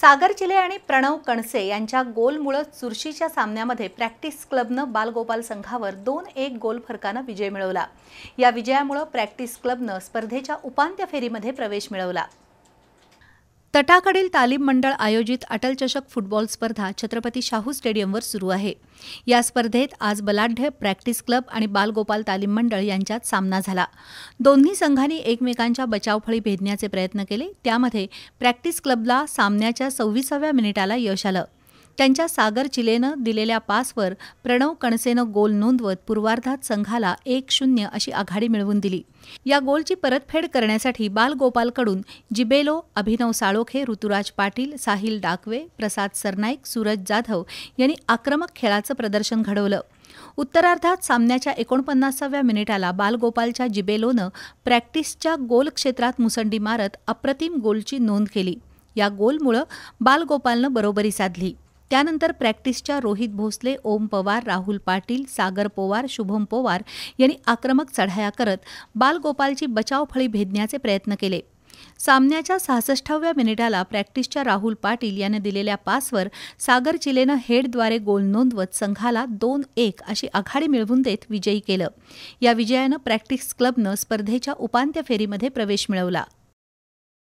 सागर चिले आणि प्रणव कणसे यांच्या गोलमुळं चुरशीच्या सामन्यामध्ये प्रॅक्टिस क्लबनं बालगोपाल संघावर दोन एक गोल फरकानं विजय मिळवला या विजयामुळं प्रॅक्टिस क्लबनं स्पर्धेच्या उपांत्य फेरीमध्ये प्रवेश मिळवला तटाकडील तालीम मंडळ आयोजित अटल चषक फुटबॉल स्पर्धा छत्रपती शाहू स्टेडियमवर सुरू आहे या स्पर्धेत आज बलाढ्य प्रॅक्टिस क्लब आणि बालगोपाल तालीम मंडळ यांच्यात सामना झाला दोन्ही संघांनी एकमेकांच्या बचावफळी भेदण्याचे प्रयत्न केले त्यामध्ये प्रॅक्टिस क्लबला सामन्याच्या सव्वीसाव्या मिनिटाला यश आलं त्यांच्या सागर चिलेनं दिलेल्या पासवर प्रणव कणसेनं गोल नोंदवत पूर्वार्धात संघाला एक शून्य अशी आघाडी मिळवून दिली या गोलची परतफेड करण्यासाठी बालगोपालकडून जिबेलो अभिनव साळोखे ऋतुराज पाटील साहिल डाकवे प्रसाद सरनाईक सूरज जाधव यांनी आक्रमक खेळाचं प्रदर्शन घडवलं उत्तरार्धात सामन्याच्या एकोणपन्नासाव्या मिनिटाला बालगोपालच्या जिबेलोनं प्रॅक्टिसच्या गोल क्षेत्रात मुसंडी मारत अप्रतिम गोलची नोंद केली या गोलमुळं बालगोपालनं बरोबरी साधली त्यानंतर प्रॅक्टिसच्या रोहित भोसले ओम पवार राहुल पाटील सागर पोवार शुभम पोवार यांनी आक्रमक चढाया करत बालगोपालची बचावफळी भेदण्याचे प्रयत्न केले सामन्याच्या सहासष्टाव्या मिनिटाला प्रॅक्टिसच्या राहुल पाटील याने दिलेल्या पासवर सागर चिलेनं हेडद्वारे गोल नोंदवत संघाला दोन एक अशी आघाडी मिळवून देत विजयी केलं या विजयानं प्रॅक्टिस क्लबनं स्पर्धेच्या उपांत्य फेरीमध्ये प्रवेश मिळवला